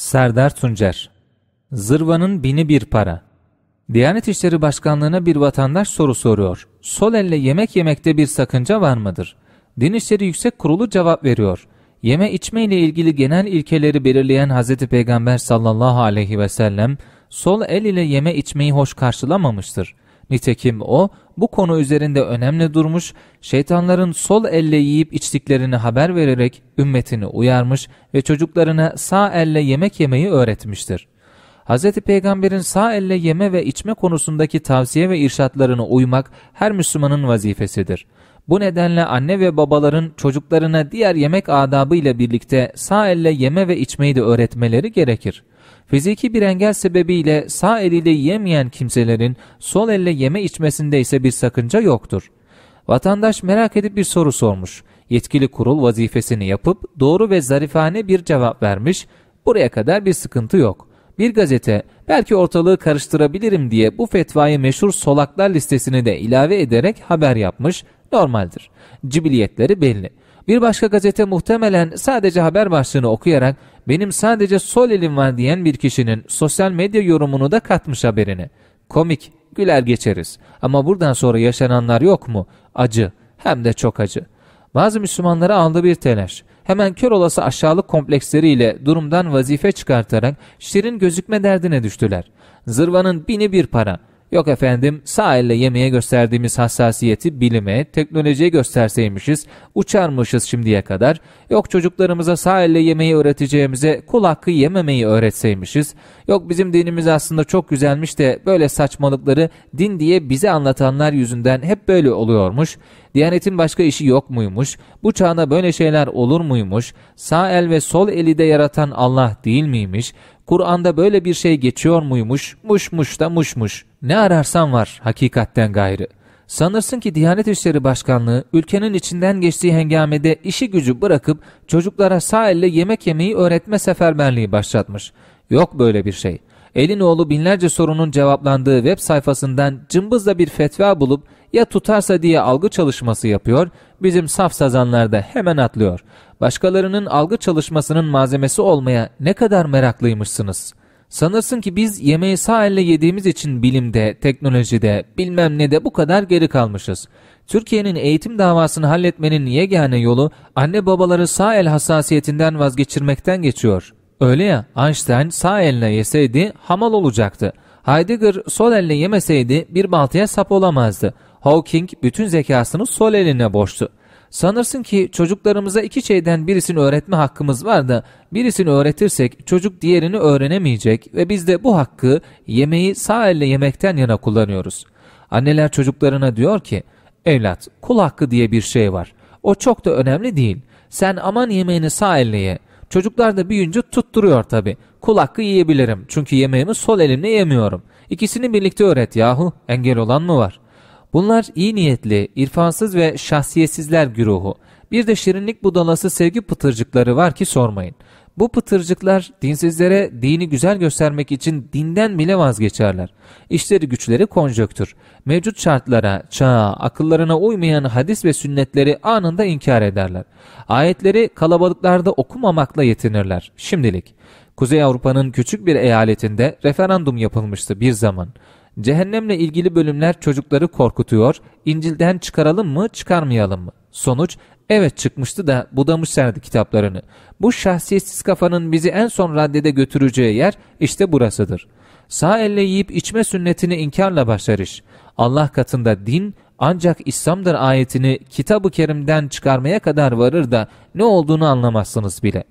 Serdar Tuncer Zırvanın bini bir para Diyanet İşleri Başkanlığı'na bir vatandaş soru soruyor. Sol elle yemek yemekte bir sakınca var mıdır? Din İşleri Yüksek Kurulu cevap veriyor. Yeme içme ile ilgili genel ilkeleri belirleyen Hz. Peygamber sallallahu aleyhi ve sellem sol el ile yeme içmeyi hoş karşılamamıştır. Nitekim o bu konu üzerinde önemli durmuş, şeytanların sol elle yiyip içtiklerini haber vererek ümmetini uyarmış ve çocuklarına sağ elle yemek yemeyi öğretmiştir. Hz. Peygamber'in sağ elle yeme ve içme konusundaki tavsiye ve irşatlarına uymak her Müslümanın vazifesidir. Bu nedenle anne ve babaların çocuklarına diğer yemek adabı ile birlikte sağ elle yeme ve içmeyi de öğretmeleri gerekir. Fiziki bir engel sebebiyle sağ eliyle yemeyen kimselerin sol elle yeme içmesinde ise bir sakınca yoktur. Vatandaş merak edip bir soru sormuş. Yetkili kurul vazifesini yapıp doğru ve zarifane bir cevap vermiş. Buraya kadar bir sıkıntı yok. Bir gazete belki ortalığı karıştırabilirim diye bu fetvayı meşhur solaklar listesine de ilave ederek haber yapmış normaldir. Cibiliyetleri belli. Bir başka gazete muhtemelen sadece haber başlığını okuyarak benim sadece sol elim var diyen bir kişinin sosyal medya yorumunu da katmış haberine. Komik, güler geçeriz. Ama buradan sonra yaşananlar yok mu? Acı, hem de çok acı. Bazı Müslümanlara aldı bir telaş hemen kör olası aşağılık kompleksleriyle durumdan vazife çıkartarak şirin gözükme derdine düştüler. Zırvanın bini bir para. Yok efendim sağ elle yemeğe gösterdiğimiz hassasiyeti bilime, teknolojiye gösterseymişiz, uçarmışız şimdiye kadar. Yok çocuklarımıza sağ elle yemeği öğreteceğimize kul hakkı yememeyi öğretseymişiz. Yok bizim dinimiz aslında çok güzelmiş de böyle saçmalıkları din diye bize anlatanlar yüzünden hep böyle oluyormuş. Diyanetin başka işi yok muymuş? Bu çağda böyle şeyler olur muymuş? Sağ el ve sol eli de yaratan Allah değil miymiş? Kur'an'da böyle bir şey geçiyor muymuş, muşmuş da muşmuş. Ne ararsan var hakikatten gayrı. Sanırsın ki Diyanet İşleri Başkanlığı ülkenin içinden geçtiği hengamede işi gücü bırakıp çocuklara sağ elle yemek yemeyi öğretme seferberliği başlatmış. Yok böyle bir şey. Elinoğlu binlerce sorunun cevaplandığı web sayfasından cımbızla bir fetva bulup ya tutarsa diye algı çalışması yapıyor, bizim saf sazanlarda hemen atlıyor başkalarının algı çalışmasının malzemesi olmaya ne kadar meraklıymışsınız. Sanırsın ki biz yemeği sağ elle yediğimiz için bilimde, teknolojide, bilmem ne de bu kadar geri kalmışız. Türkiye'nin eğitim davasını halletmenin yegane yolu anne babaları sağ el hassasiyetinden vazgeçirmekten geçiyor. Öyle ya Einstein sağ eline yeseydi hamal olacaktı. Heidegger sol elle yemeseydi bir baltaya sap olamazdı. Hawking bütün zekasını sol eline borçtu. Sanırsın ki çocuklarımıza iki şeyden birisini öğretme hakkımız var da birisini öğretirsek çocuk diğerini öğrenemeyecek ve biz de bu hakkı yemeği sağ elle yemekten yana kullanıyoruz. Anneler çocuklarına diyor ki evlat kul hakkı diye bir şey var. O çok da önemli değil. Sen aman yemeğini sağ elle ye. Çocuklar da büyüyünce tutturuyor tabi. Kul hakkı yiyebilirim çünkü yemeğimi sol elimle yemiyorum. İkisini birlikte öğret yahu engel olan mı var?'' Bunlar iyi niyetli, irfansız ve şahsiyetsizler güruhu. Bir de şirinlik budalası sevgi pıtırcıkları var ki sormayın. Bu pıtırcıklar dinsizlere dini güzel göstermek için dinden bile vazgeçerler. İşleri güçleri konjöktür. Mevcut şartlara, çağa, akıllarına uymayan hadis ve sünnetleri anında inkar ederler. Ayetleri kalabalıklarda okumamakla yetinirler. Şimdilik. Kuzey Avrupa'nın küçük bir eyaletinde referandum yapılmıştı bir zaman. Cehennemle ilgili bölümler çocukları korkutuyor. İncil'den çıkaralım mı, çıkarmayalım mı? Sonuç, evet çıkmıştı da budamışlardı kitaplarını. Bu şahsiyetsiz kafanın bizi en son raddede götüreceği yer işte burasıdır. Sağ elle yiyip içme sünnetini inkarla başlar iş. Allah katında din ancak İslam'dır ayetini kitab-ı kerimden çıkarmaya kadar varır da ne olduğunu anlamazsınız bile.''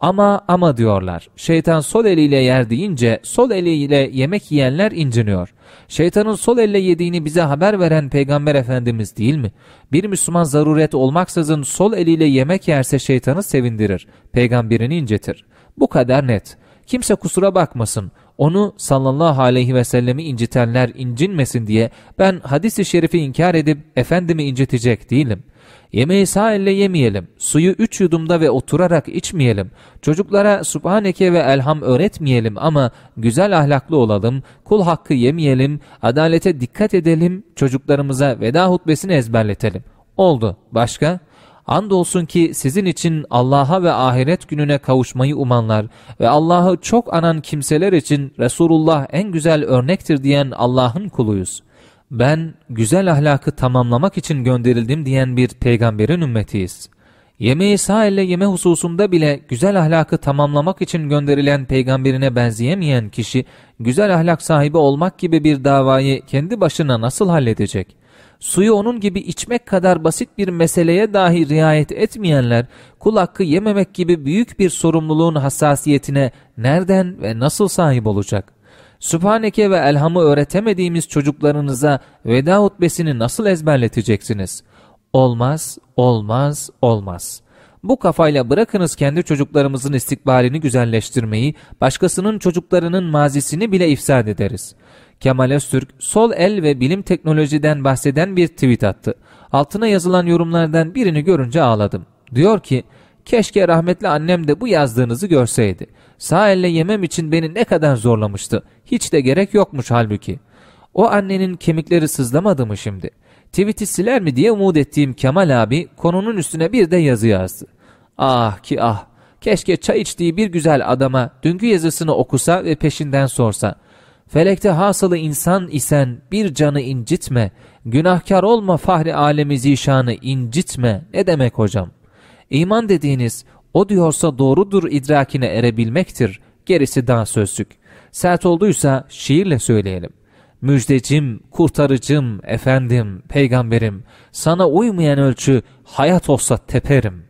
Ama ama diyorlar. Şeytan sol eliyle yer deyince sol eliyle yemek yiyenler inciniyor. Şeytanın sol elle yediğini bize haber veren Peygamber Efendimiz değil mi? Bir Müslüman zaruret olmaksızın sol eliyle yemek yerse şeytanı sevindirir, peygamberini incetir. Bu kadar net. Kimse kusura bakmasın. Onu sallallahu aleyhi ve sellemi incitenler incinmesin diye ben hadisi şerifi inkar edip Efendimi incitecek değilim. Yemeği sağ elle yemeyelim, suyu üç yudumda ve oturarak içmeyelim, çocuklara subhaneke ve elham öğretmeyelim ama güzel ahlaklı olalım, kul hakkı yemeyelim, adalete dikkat edelim, çocuklarımıza veda hutbesini ezberletelim. Oldu. Başka? Andolsun ki sizin için Allah'a ve ahiret gününe kavuşmayı umanlar ve Allah'ı çok anan kimseler için Resulullah en güzel örnektir diyen Allah'ın kuluyuz.'' ben güzel ahlakı tamamlamak için gönderildim diyen bir peygamberin ümmetiyiz. Yemeği sağ elle yeme hususunda bile güzel ahlakı tamamlamak için gönderilen peygamberine benzeyemeyen kişi, güzel ahlak sahibi olmak gibi bir davayı kendi başına nasıl halledecek? Suyu onun gibi içmek kadar basit bir meseleye dahi riayet etmeyenler, kul hakkı yememek gibi büyük bir sorumluluğun hassasiyetine nereden ve nasıl sahip olacak?'' Sübhaneke ve elhamı öğretemediğimiz çocuklarınıza veda hutbesini nasıl ezberleteceksiniz? Olmaz, olmaz, olmaz. Bu kafayla bırakınız kendi çocuklarımızın istikbalini güzelleştirmeyi, başkasının çocuklarının mazisini bile ifsad ederiz. Kemal Öztürk, sol el ve bilim teknolojiden bahseden bir tweet attı. Altına yazılan yorumlardan birini görünce ağladım. Diyor ki, Keşke rahmetli annem de bu yazdığınızı görseydi. Sağ elle yemem için beni ne kadar zorlamıştı. Hiç de gerek yokmuş halbuki. O annenin kemikleri sızlamadı mı şimdi? Tweet'i siler mi diye umut ettiğim Kemal abi konunun üstüne bir de yazı yazdı. Ah ki ah. Keşke çay içtiği bir güzel adama dünkü yazısını okusa ve peşinden sorsa. Felekte hasılı insan isen bir canı incitme. Günahkar olma fahri alemi zişanı incitme. Ne demek hocam? İman dediğiniz o diyorsa doğrudur idrakine erebilmektir. Gerisi daha sözlük. Sert olduysa şiirle söyleyelim. Müjdecim, kurtarıcım, efendim, peygamberim, sana uymayan ölçü hayat olsa teperim.''